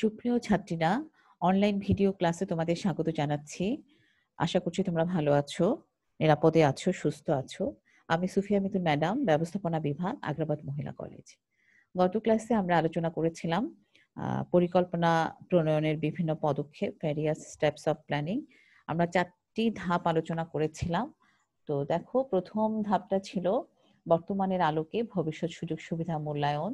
সুপ্রিয় ছাত্রীরা online video ক্লাসে তোমাদের স্বাগত জানাচ্ছি আশা করছি তোমরা ভালো আছো নিরাপদে আছো সুস্থ আছো আমি সুফিয়া মিতুল ম্যাডাম ব্যবস্থাপনা বিভাগ আগ্রাবাদ মহিলা কলেজ গত ক্লাসে আমরা আলোচনা করেছিলাম পরিকল্পনা প্রণয়নের বিভিন্ন পদক্ষেপ ভ্যারিয়াস স্টেপস অফ প্ল্যানিং আমরা চারটি ধাপ আলোচনা করেছিলাম তো দেখো প্রথম ধাপটা ছিল বর্তমানের আলোকে ভবিষ্যৎ সুযোগ সুবিধা মূল্যায়ন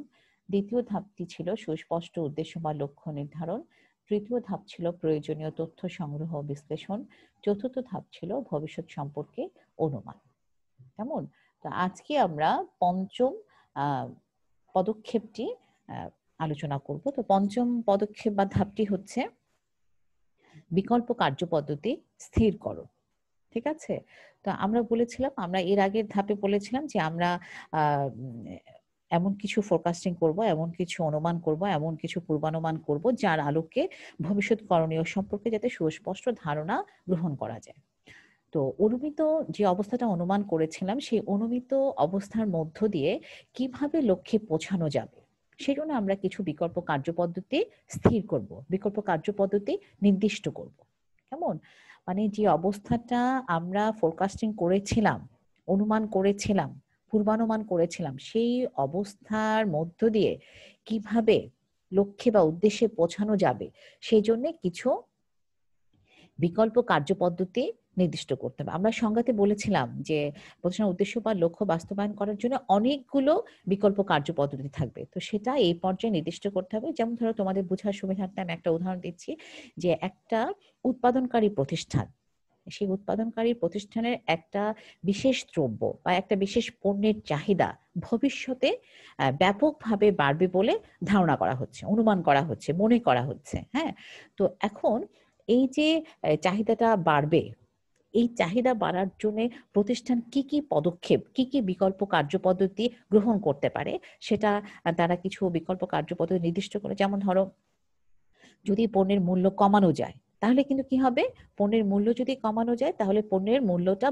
দ্বিতীয় ধাপটি ছিল সুস্পষ্ট উদ্দেশ্য বা লক্ষ্য নির্ধারণ তৃতীয় ধাপ ছিল প্রয়োজনীয় তথ্য সংগ্রহ বিশ্লেষণ চতুর্থ ধাপ ছিল ভবিষ্যৎ সম্পর্কে অনুমান কেমন তো আজকে আমরা পঞ্চম পদক্ষেপটি আলোচনা করব তো পঞ্চম পদক্ষেপ বা ধাপটি হচ্ছে বিকল্প কার্যপদ্ধতি স্থির করো ঠিক আছে তো আমরা বলেছিলাম আমরা এর আগের ধাপে বলেছিলাম যে আমরা এমন কিছু ফোরকাস্টিং করব এমন কিছু অনুমান করব এমন কিছু পূর্বানুমান করব যার আলোকে ভবিষ্যৎ করণীয় সম্পর্কে যাতে সুস্পষ্ট ধারণা গ্রহণ করা যায় তো অনুমিত যে অবস্থাটা অনুমান করেছিলাম সেই অনুমিত অবস্থার মধ্য দিয়ে কিভাবে লক্ষ্যে পৌঁছানো যাবে সেই জন্য আমরা কিছু বিকল্প কার্যপদ্ধতি স্থির করব বিকল্প কার্যপদ্ধতি নির্দিষ্ট করব কেমন মানে যে অবস্থাটা আমরা ফোরকাস্টিং করেছিলাম অনুমান করেছিলাম পূর্বানুমান করেছিলাম সেই অবস্থার মধ্য দিয়ে কিভাবে লক্ষ্যে বা উদ্দেশ্যে পৌঁছানো যাবে সেই জন্য কিছু বিকল্প কার্যপদ্ধতি নির্দিষ্ট করতে হবে আমরা সংজ্ঞাতে বলেছিলাম যে প্রতিষ্ঠানের উদ্দেশ্য বা লক্ষ্য বাস্তবায়ন করার জন্য অনেকগুলো বিকল্প কার্যপদ্ধতি থাকবে তো সেটা এই পর্যায়ে নির্দিষ্ট করতে হবে যেমন ধরো তোমাদের বোঝার সুবিধার্থে আমি একটা উদাহরণ দিচ্ছি যে একটা উৎপাদনকারী প্রতিষ্ঠান সেই উৎপাদনকারী প্রতিষ্ঠানের একটা বিশেষ দ্রব্য বা একটা বিশেষ পণ্যের চাহিদা ভবিষ্যতে ব্যাপকভাবে বাড়বে বলে ধারণা করা হচ্ছে অনুমান করা হচ্ছে মনে করা হচ্ছে হ্যাঁ তো এখন এই যে চাহিদাটা বাড়বে এই চাহিদা বাড়ার জন্য প্রতিষ্ঠান কি কি পদক্ষেপ কি কি বিকল্প কার্যপদ্ধতি গ্রহণ করতে পারে সেটা তারা কিছু বিকল্প কার্যপদ্ধতি নির্দিষ্ট করে যেমন ধরো যদি পণ্যের মূল্য কমানো যায় তাহলে কিন্তু কি হবে পণ্যের মূল্য যদি কমানো যায় তাহলে পণ্যের মূল্যটা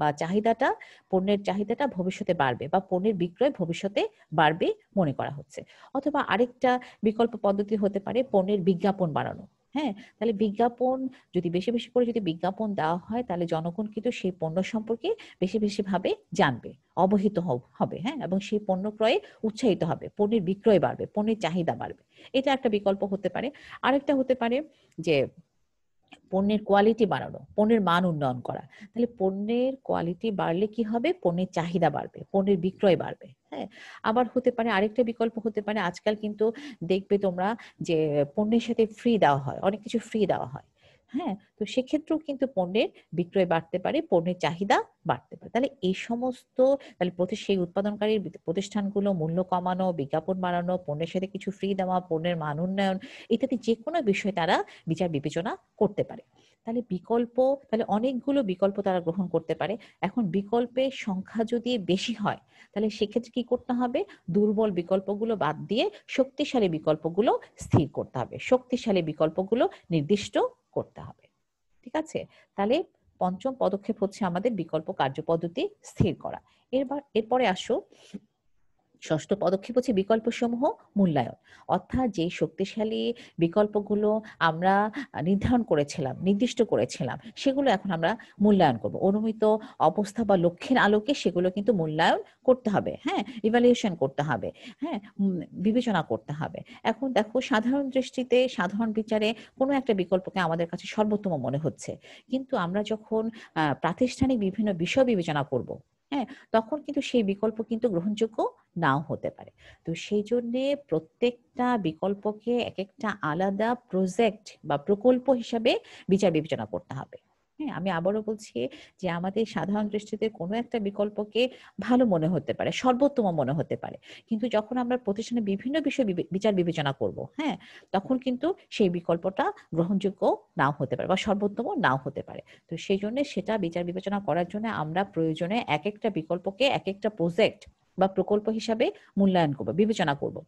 বা চাহিদাটা পণ্যের চাহিদাটা ভবিষ্যতে বাড়বে বা পণ্যের বিক্রয় ভবিষ্যতে বাড়বে মনে করা হচ্ছে অথবা আরেকটা বিকল্প পদ্ধতি হতে পারে পণ্যের বিজ্ঞাপন বাড়ানো হ্যাঁ তাহলে বিজ্ঞাপন যদি বেশি বেশি করে যদি বিজ্ঞাপন দেওয়া হয় তাহলে জনগণ কিন্তু সেই পণ্য সম্পর্কে বেশি বেশি ভাবে জানবে অবহিত হবে হ্যাঁ এবং সেই পণ্য ক্রয়ে উৎসাহিত হবে পণ্যের বিক্রয় বাড়বে পণ্যের চাহিদা বাড়বে এটা একটা বিকল্প হতে পারে আরেকটা হতে পারে যে পণ্যের কোয়ালিটি বাড়ানো পণ্যের মান উন্নয়ন করা তাহলে পণ্যের কোয়ালিটি বাড়লে কি হবে পণ্যের চাহিদা বাড়বে পণ্যের বিক্রয় বাড়বে হ্যাঁ আবার হতে পারে আরেকটা বিকল্প হতে পারে আজকাল কিন্তু দেখবে তোমরা যে পণ্যের সাথে ফ্রি দেওয়া হয় অনেক কিছু ফ্রি দেওয়া হয় হ্যাঁ তো সেক্ষেত্রেও কিন্তু পণ্যের বিক্রয় বাড়তে পারে পণ্যের চাহিদা বাড়তে পারে তাহলে এই সমস্ত তাহলে প্রতি সেই উৎপাদনকারী প্রতিষ্ঠানগুলো মূল্য কমানো বিজ্ঞাপন বাড়ানো পণ্যের সাথে কিছু ফ্রি দেওয়া পণ্যের মান উন্নয়ন ইত্যাদি যে কোনো বিষয়ে তারা বিচার বিবেচনা করতে পারে তাহলে বিকল্প তাহলে অনেকগুলো বিকল্প তারা গ্রহণ করতে পারে এখন বিকল্পের সংখ্যা যদি বেশি হয় তাহলে সেক্ষেত্রে কি করতে হবে দুর্বল বিকল্পগুলো বাদ দিয়ে শক্তিশালী বিকল্পগুলো স্থির করতে হবে শক্তিশালী বিকল্পগুলো নির্দিষ্ট করতে হবে ঠিক আছে তাহলে পঞ্চম পদক্ষেপ হচ্ছে আমাদের বিকল্প কার্যপদ্ধতি স্থির করা এরপর এরপরে আসো ষষ্ঠ পদক্ষেপ হচ্ছে বিকল্পসমূহ মূল্যায়ন অর্থাৎ যে শক্তিশালী বিকল্পগুলো আমরা নির্ধারণ করেছিলাম নির্দিষ্ট করেছিলাম সেগুলো এখন আমরা মূল্যায়ন করব অনুমিত অবস্থা বা লক্ষ্যের আলোকে সেগুলো কিন্তু মূল্যায়ন করতে হবে হ্যাঁ ইভ্যালুয়েশন করতে হবে হ্যাঁ বিবেচনা করতে হবে এখন দেখো সাধারণ দৃষ্টিতে সাধারণ বিচারে কোনো একটা বিকল্পকে আমাদের কাছে সর্বোত্তম মনে হচ্ছে কিন্তু আমরা যখন প্রাতিষ্ঠানিক বিভিন্ন বিষয় বিবেচনা করব হ্যাঁ তখন কিন্তু সেই বিকল্প কিন্তু গ্রহণযোগ্য নাও হতে পারে তো সেই জন্যে প্রত্যেকটা বিকল্পকে এক একটা আলাদা প্রজেক্ট বা প্রকল্প হিসাবে বিচার বিবেচনা করতে হবে হ্যাঁ আমি আবারও বলছি যে আমাদের সাধারণ দৃষ্টিতে কোনো একটা বিকল্পকে ভালো মনে হতে পারে সর্বোত্তম মনে হতে পারে কিন্তু যখন আমরা প্রতিষ্ঠানে বিভিন্ন বিষয় বিচার বিবেচনা করব হ্যাঁ তখন কিন্তু সেই বিকল্পটা গ্রহণযোগ্য নাও হতে পারে বা সর্বোত্তম নাও হতে পারে তো সেই জন্য সেটা বিচার বিবেচনা করার জন্য আমরা প্রয়োজনে এক একটা বিকল্পকে এক একটা প্রজেক্ট বা প্রকল্প হিসাবে মূল্যায়ন করবো বিবেচনা করবো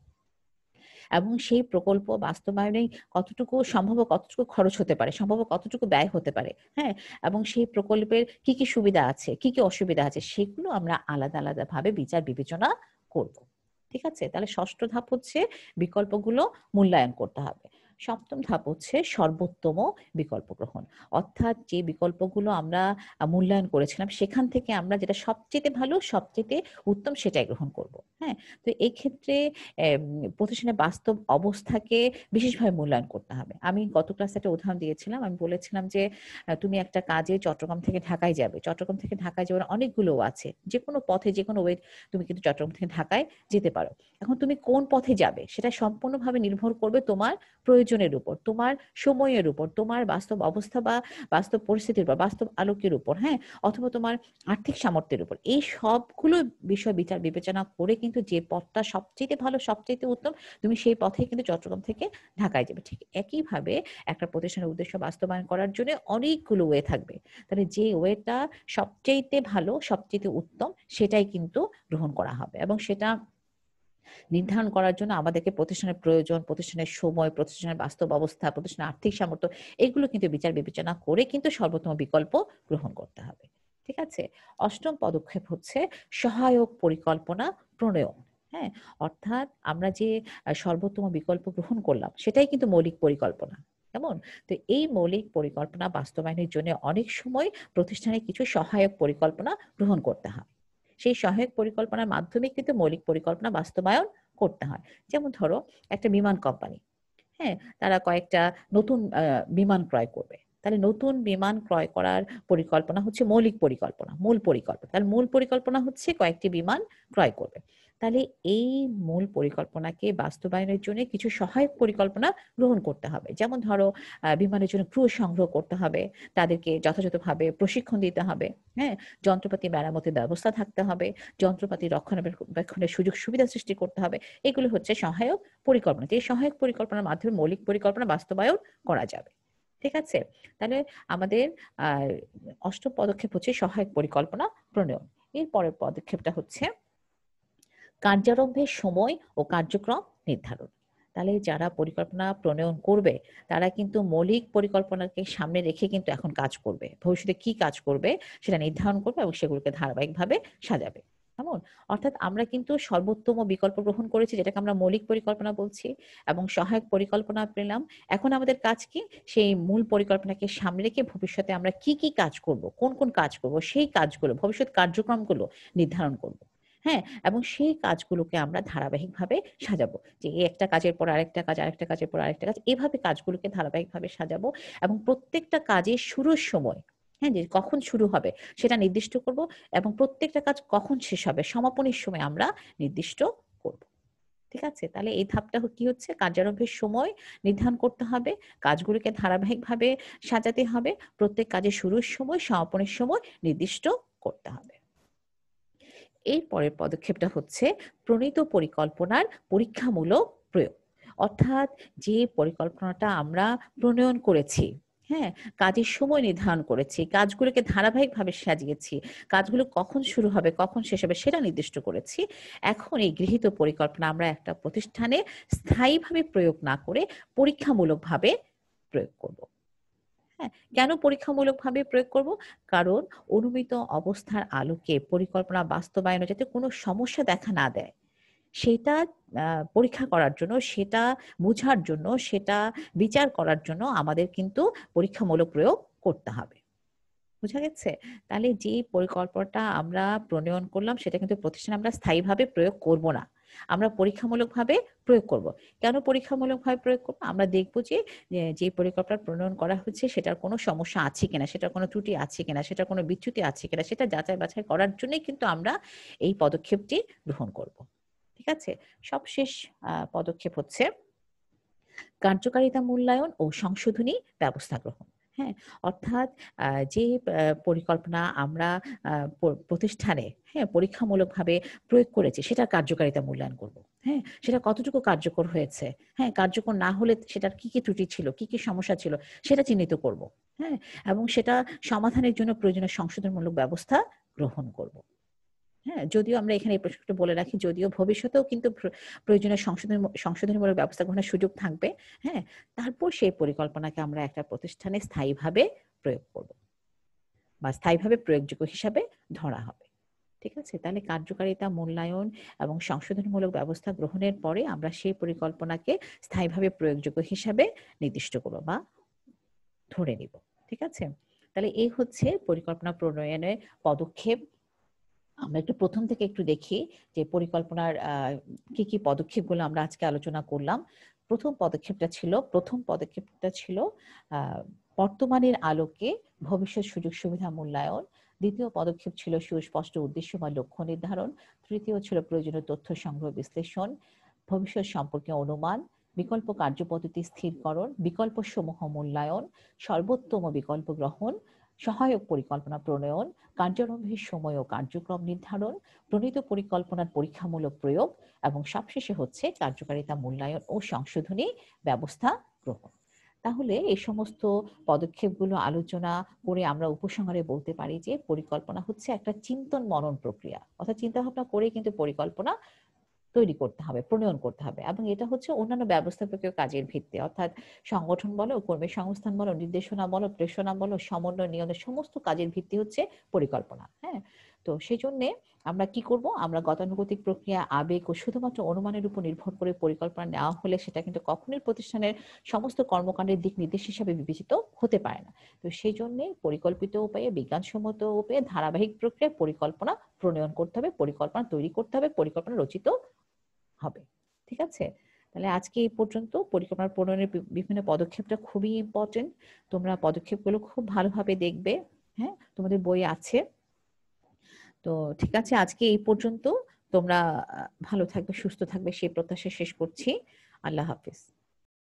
এবং সেই প্রকল্প বাস্তবায়নে কতটুকু সম্ভব কতটুকু খরচ হতে পারে সম্ভব কতটুকু ব্যয় হতে পারে হ্যাঁ এবং সেই প্রকল্পের কি কি সুবিধা আছে কি কি অসুবিধা আছে সেগুলো আমরা আলাদা আলাদাভাবে বিচার বিবেচনা করব ঠিক আছে তাহলে ষষ্ঠ ধাপ হচ্ছে বিকল্পগুলো মূল্যায়ন করতে হবে সপ্তম ধাপ হচ্ছে সর্বোত্তম বিকল্প গ্রহণ অর্থাৎ যে বিকল্পগুলো আমরা মূল্যায়ন করেছিলাম সেখান থেকে আমরা যেটা সবচেয়ে ভালো সবচেয়ে উত্তম সেটাই গ্রহণ করব হ্যাঁ তো এই ক্ষেত্রে প্রতিষ্ঠানের বাস্তব অবস্থাকে বিশেষভাবে মূল্যায়ন করতে হবে আমি গত ক্লাসে একটা উদাহরণ দিয়েছিলাম আমি বলেছিলাম যে তুমি একটা কাজে চট্টগ্রাম থেকে ঢাকায় যাবে চট্টগ্রাম থেকে ঢাকায় যাওয়ার অনেকগুলো আছে যে কোনো পথে যে কোনো ওয়েট তুমি কিন্তু চট্টগ্রাম থেকে ঢাকায় যেতে পারো এখন তুমি কোন পথে যাবে সেটা সম্পূর্ণভাবে নির্ভর করবে তোমার প্রয়োজন প্রয়োজনের উপর তোমার সময়ের উপর তোমার বাস্তব অবস্থা বা বাস্তব পরিস্থিতির উপর বাস্তব আলোকের উপর হ্যাঁ অথবা তোমার আর্থিক সামর্থ্যের উপর এই সবগুলো বিষয় বিচার বিবেচনা করে কিন্তু যে পথটা সবচেয়ে ভালো সবচেয়ে উত্তম তুমি সেই পথে কিন্তু চট্টগ্রাম থেকে ঢাকায় যাবে ঠিক একইভাবে একটা প্রতিষ্ঠানের উদ্দেশ্য বাস্তবায়ন করার জন্য অনেকগুলো ওয়ে থাকবে তাহলে যে ওয়েটা সবচেয়ে ভালো সবচেয়ে উত্তম সেটাই কিন্তু গ্রহণ করা হবে এবং সেটা নির্ধারণ করার জন্য আমাদেরকে প্রতিষ্ঠানের প্রয়োজন প্রতিষ্ঠানের সময় প্রতিষ্ঠানের বাস্তব অবস্থা প্রতিষ্ঠানের আর্থিক সামর্থ্য এগুলো কিন্তু বিচার বিবেচনা করে কিন্তু সর্বোত্তম বিকল্প গ্রহণ করতে হবে ঠিক আছে অষ্টম পদক্ষেপ হচ্ছে সহায়ক পরিকল্পনা প্রণয়ন হ্যাঁ অর্থাৎ আমরা যে সর্বোত্তম বিকল্প গ্রহণ করলাম সেটাই কিন্তু মৌলিক পরিকল্পনা কেমন তো এই মৌলিক পরিকল্পনা বাস্তবায়নের জন্য অনেক সময় প্রতিষ্ঠানে কিছু সহায়ক পরিকল্পনা গ্রহণ করতে হয় সেই সহায়ক পরিকল্পনার মাধ্যমে কিন্তু মৌলিক পরিকল্পনা বাস্তবায়ন করতে হয় যেমন ধরো একটা বিমান কোম্পানি হ্যাঁ তারা কয়েকটা নতুন বিমান ক্রয় করবে তাহলে নতুন বিমান ক্রয় করার পরিকল্পনা হচ্ছে মৌলিক পরিকল্পনা মূল পরিকল্পনা তাহলে মূল পরিকল্পনা হচ্ছে কয়েকটি বিমান ক্রয় করবে তাহলে এই মূল পরিকল্পনাকে বাস্তবায়নের জন্য কিছু সহায়ক পরিকল্পনা গ্রহণ করতে হবে যেমন ধরো বিমানের জন্য ক্রু সংগ্রহ করতে হবে তাদেরকে যথাযথভাবে প্রশিক্ষণ দিতে হবে হ্যাঁ যন্ত্রপাতি মেরামতের ব্যবস্থা থাকতে হবে যন্ত্রপাতি রক্ষণাবেক্ষণের সুযোগ সুবিধা সৃষ্টি করতে হবে এগুলো হচ্ছে সহায়ক পরিকল্পনা এই সহায়ক পরিকল্পনার মাধ্যমে মৌলিক পরিকল্পনা বাস্তবায়ন করা যাবে ঠিক আছে তাহলে আমাদের অষ্টম পদক্ষেপ হচ্ছে সহায়ক পরিকল্পনা প্রণয়ন এর পরের পদক্ষেপটা হচ্ছে কার্যারম্ভের সময় ও কার্যক্রম নির্ধারণ তাহলে যারা পরিকল্পনা প্রণয়ন করবে তারা কিন্তু মৌলিক পরিকল্পনাকে সামনে রেখে কিন্তু এখন কাজ করবে ভবিষ্যতে কি কাজ করবে সেটা নির্ধারণ করবে এবং সেগুলোকে ধারাবাহিকভাবে সাজাবে কেমন অর্থাৎ আমরা কিন্তু সর্বোত্তম বিকল্প গ্রহণ করেছি যেটাকে আমরা মৌলিক পরিকল্পনা বলছি এবং সহায়ক পরিকল্পনা পেলাম এখন আমাদের কাজ কি সেই মূল পরিকল্পনাকে সামনে রেখে ভবিষ্যতে আমরা কি কি কাজ করব কোন কোন কাজ করব সেই কাজগুলো ভবিষ্যৎ কার্যক্রমগুলো নির্ধারণ করবো হ্যাঁ এবং সেই কাজগুলোকে আমরা ধারাবাহিকভাবে সাজাবো যে একটা কাজের পর আরেকটা কাজ আরেকটা কাজের পর আরেকটা কাজ এভাবে কাজগুলোকে ধারাবাহিকভাবে সাজাবো এবং প্রত্যেকটা কাজের শুরুর সময় হ্যাঁ যে কখন শুরু হবে সেটা নির্দিষ্ট করব এবং প্রত্যেকটা কাজ কখন শেষ হবে সমাপনের সময় আমরা নির্দিষ্ট করব ঠিক আছে তাহলে এই ধাপটা কি হচ্ছে কার্যারম্ভের সময় নির্ধারণ করতে হবে কাজগুলোকে ধারাবাহিকভাবে সাজাতে হবে প্রত্যেক কাজের শুরুর সময় সমাপনের সময় নির্দিষ্ট করতে হবে এর পরের পদক্ষেপটা হচ্ছে প্রণীত পরিকল্পনার পরীক্ষামূলক প্রয়োগ অর্থাৎ যে পরিকল্পনাটা আমরা প্রণয়ন করেছি হ্যাঁ কাজের সময় নির্ধারণ করেছি কাজগুলোকে ধারাবাহিকভাবে সাজিয়েছি কাজগুলো কখন শুরু হবে কখন শেষ হবে সেটা নির্দিষ্ট করেছি এখন এই গৃহীত পরিকল্পনা আমরা একটা প্রতিষ্ঠানে স্থায়ীভাবে প্রয়োগ না করে পরীক্ষামূলকভাবে প্রয়োগ করবো হ্যাঁ কেন পরীক্ষামূলকভাবে প্রয়োগ করব কারণ অনুমিত অবস্থার আলোকে পরিকল্পনা বাস্তবায়নে যাতে কোনো সমস্যা দেখা না দেয় সেটা পরীক্ষা করার জন্য সেটা বোঝার জন্য সেটা বিচার করার জন্য আমাদের কিন্তু পরীক্ষামূলক প্রয়োগ করতে হবে বোঝা গেছে তাহলে যে পরিকল্পনাটা আমরা প্রণয়ন করলাম সেটা কিন্তু প্রতিষ্ঠানে আমরা স্থায়ীভাবে প্রয়োগ করব না আমরা পরীক্ষামূলকভাবে প্রয়োগ করব কেন পরীক্ষামূলকভাবে প্রয়োগ করব আমরা দেখব যে যে পরিকল্পনা প্রণয়ন করা হচ্ছে সেটার কোনো সমস্যা আছে কিনা সেটার কোনো ত্রুটি আছে কিনা সেটার কোনো বিচ্যুতি আছে কিনা সেটা যাচাই বাছাই করার জন্যই কিন্তু আমরা এই পদক্ষেপটি গ্রহণ করব ঠিক আছে সবশেষ পদক্ষেপ হচ্ছে কার্যকারিতা মূল্যায়ন ও সংশোধনী ব্যবস্থা গ্রহণ হ্যাঁ অর্থাৎ যে পরিকল্পনা আমরা প্রতিষ্ঠানে হ্যাঁ পরীক্ষামূলকভাবে প্রয়োগ করেছি সেটার কার্যকারিতা মূল্যায়ন করব হ্যাঁ সেটা কতটুকু কার্যকর হয়েছে হ্যাঁ কার্যকর না হলে সেটার কি কি ত্রুটি ছিল কি কি সমস্যা ছিল সেটা চিহ্নিত করব হ্যাঁ এবং সেটা সমাধানের জন্য প্রয়োজনীয় সংশোধনমূলক ব্যবস্থা গ্রহণ করব হ্যাঁ যদিও আমরা এখানে এই প্রসঙ্গটা বলে রাখি যদিও ভবিষ্যতেও কিন্তু প্রয়োজনীয় সংশোধন সংশোধনীমূলক ব্যবস্থা গ্রহণের সুযোগ থাকবে হ্যাঁ তারপর সেই পরিকল্পনাকে আমরা একটা প্রতিষ্ঠানে স্থায়ীভাবে প্রয়োগ করব বা স্থায়ীভাবে প্রয়োগযোগ্য হিসাবে ধরা হবে ঠিক আছে তাহলে কার্যকারিতা মূল্যায়ন এবং সংশোধনমূলক ব্যবস্থা গ্রহণের পরে আমরা সেই পরিকল্পনাকে স্থায়ীভাবে প্রয়োগযোগ্য হিসাবে নির্দিষ্ট করব বা ধরে নিব ঠিক আছে তাহলে এই হচ্ছে পরিকল্পনা প্রণয়নের পদক্ষেপ আমরা একটু প্রথম থেকে একটু দেখি যে পরিকল্পনার কি কি পদক্ষেপগুলো আমরা আজকে আলোচনা করলাম প্রথম পদক্ষেপটা ছিল প্রথম পদক্ষেপটা ছিল বর্তমানের আলোকে ভবিষ্যৎ সুযোগ সুবিধা মূল্যায়ন দ্বিতীয় পদক্ষেপ ছিল সুস্পষ্ট উদ্দেশ্য বা লক্ষ্য নির্ধারণ তৃতীয় ছিল প্রয়োজনীয় তথ্য সংগ্রহ বিশ্লেষণ ভবিষ্যৎ সম্পর্কে অনুমান বিকল্প কার্যপদ্ধতি স্থিরকরণ বিকল্প সমূহ মূল্যায়ন সর্বোত্তম বিকল্প গ্রহণ সহায়ক পরিকল্পনা প্রণয়ন কার্যারম্ভের সময় ও কার্যক্রম নির্ধারণ প্রণীত পরিকল্পনার পরীক্ষামূলক প্রয়োগ এবং সবশেষে হচ্ছে কার্যকারিতা মূল্যায়ন ও সংশোধনী ব্যবস্থা গ্রহণ তাহলে এই সমস্ত পদক্ষেপগুলো আলোচনা করে আমরা উপসংহারে বলতে পারি যে পরিকল্পনা হচ্ছে একটা চিন্তন মনন প্রক্রিয়া অর্থাৎ চিন্তা ভাবনা করে কিন্তু পরিকল্পনা তৈরি করতে হবে প্রণয়ন করতে হবে এবং এটা হচ্ছে অন্যান্য ব্যবস্থাপকীয় কাজের ভিত্তি অর্থাৎ সংগঠন বলো কর্মী সংস্থান বলো নির্দেশনা বলো প্রেষণা বলো সমন্বয় নিয়ন্ত্রণ সমস্ত কাজের ভিত্তি হচ্ছে পরিকল্পনা হ্যাঁ তো সেই জন্যে আমরা কি করব আমরা গতানুগতিক প্রক্রিয়া আবেগ ও শুধুমাত্র অনুমানের উপর নির্ভর করে পরিকল্পনা নেওয়া হলে সেটা কিন্তু কখনোই প্রতিষ্ঠানের সমস্ত কর্মকাণ্ডের দিক নির্দেশ হিসাবে বিবেচিত হতে পারে না তো সেই জন্যে পরিকল্পিত উপায়ে বিজ্ঞানসম্মত উপায়ে ধারাবাহিক প্রক্রিয়ায় পরিকল্পনা প্রণয়ন করতে হবে পরিকল্পনা তৈরি করতে হবে পরিকল্পনা রচিত হবে ঠিক আছে তাহলে আজকে এই পর্যন্ত পরিকল্পনা প্রণয়নের বিভিন্ন পদক্ষেপটা খুবই ইম্পর্টেন্ট তোমরা পদক্ষেপগুলো খুব ভালোভাবে দেখবে হ্যাঁ তোমাদের বই আছে তো ঠিক আছে আজকে এই পর্যন্ত তোমরা ভালো থাকবে সুস্থ থাকবে সেই প্রত্যাশা শেষ করছি আল্লাহ হাফিজ